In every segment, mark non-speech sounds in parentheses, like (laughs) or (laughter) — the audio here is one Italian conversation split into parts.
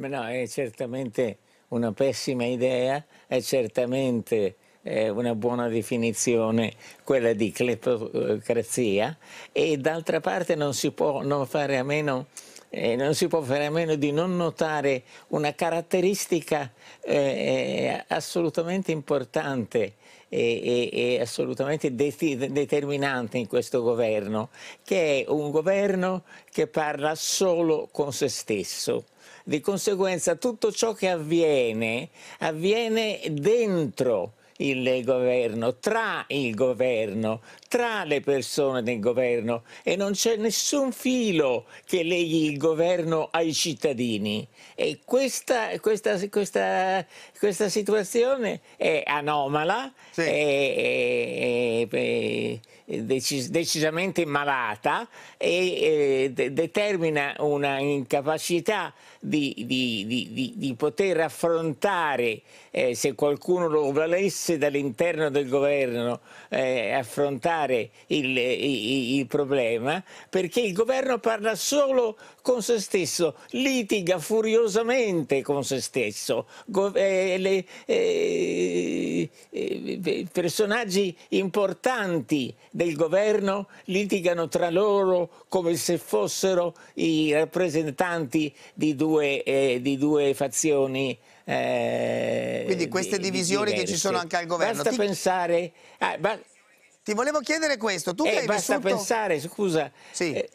Ma no, è certamente una pessima idea, è certamente eh, una buona definizione quella di cleptocrazia e d'altra parte non si può non fare a meno eh, non si può fare a meno di non notare una caratteristica eh, eh assolutamente importante e, e, e assolutamente de determinante in questo governo, che è un governo che parla solo con se stesso. Di conseguenza tutto ciò che avviene avviene dentro il governo, tra il governo, tra le persone del governo e non c'è nessun filo che leghi il governo ai cittadini. E questa, questa, questa, questa situazione è anomala. Sì. È, è, è, eh, decis decisamente malata e eh, de determina una incapacità di, di, di, di poter affrontare, eh, se qualcuno lo volesse dall'interno del governo, eh, affrontare il, il, il problema, perché il governo parla solo con se stesso, litiga furiosamente con se stesso. Go eh, le, eh, eh personaggi importanti del governo litigano tra loro come se fossero i rappresentanti di due, eh, di due fazioni. Eh, Quindi queste di, divisioni di che ci sono anche al governo. Basta Ti... pensare... Ah, ba... Ti volevo chiedere questo, tu eh, che hai basta vissuto... pensare, scusa... Sì. Eh,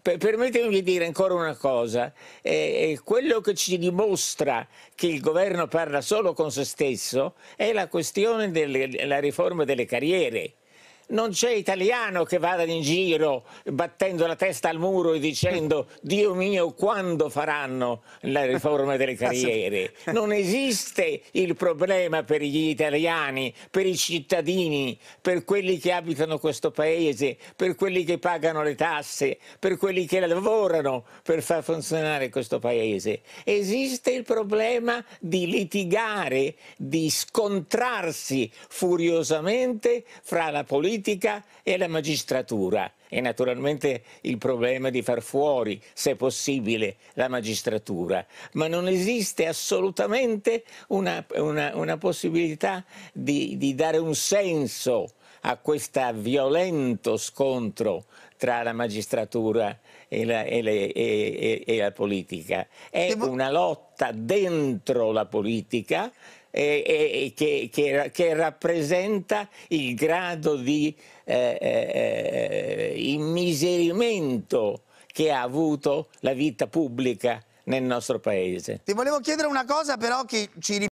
Permettetemi di dire ancora una cosa, eh, eh, quello che ci dimostra che il governo parla solo con se stesso è la questione della riforma delle carriere non c'è italiano che vada in giro battendo la testa al muro e dicendo Dio mio quando faranno la riforma delle (laughs) carriere. Non esiste il problema per gli italiani, per i cittadini, per quelli che abitano questo paese, per quelli che pagano le tasse, per quelli che lavorano per far funzionare questo paese. Esiste il problema di litigare, di scontrarsi furiosamente fra la politica politica e alla magistratura e naturalmente il problema di far fuori, se possibile, la magistratura, ma non esiste assolutamente una, una, una possibilità di, di dare un senso a questo violento scontro tra la magistratura e la, e le, e, e, la politica. È una lotta dentro la politica eh, che, che, che, rappresenta il grado di eh, eh, eh, immiserimento che ha avuto la vita pubblica nel nostro paese. Ti volevo chiedere una cosa però che ci